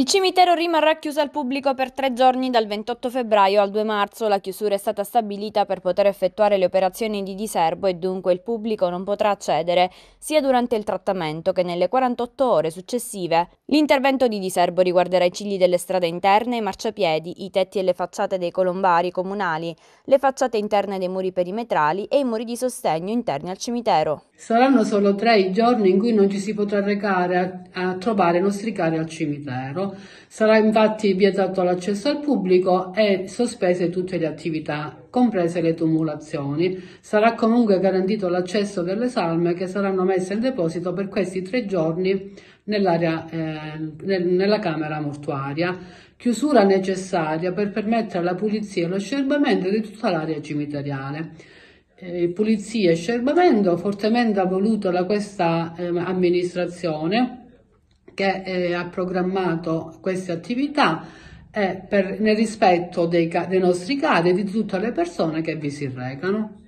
Il cimitero rimarrà chiuso al pubblico per tre giorni dal 28 febbraio al 2 marzo. La chiusura è stata stabilita per poter effettuare le operazioni di diserbo e dunque il pubblico non potrà accedere sia durante il trattamento che nelle 48 ore successive. L'intervento di diserbo riguarderà i cigli delle strade interne, i marciapiedi, i tetti e le facciate dei colombari comunali, le facciate interne dei muri perimetrali e i muri di sostegno interni al cimitero. Saranno solo tre i giorni in cui non ci si potrà recare a, a trovare i nostri cari al cimitero Sarà infatti vietato l'accesso al pubblico e sospese tutte le attività, comprese le tumulazioni. Sarà comunque garantito l'accesso delle salme che saranno messe in deposito per questi tre giorni nell'area, eh, nella camera mortuaria. Chiusura necessaria per permettere la pulizia e lo scerbamento di tutta l'area cimiteriale eh, pulizia e scerbamento fortemente voluto da questa eh, amministrazione che eh, ha programmato queste attività eh, per, nel rispetto dei, dei nostri cari e di tutte le persone che vi si recano.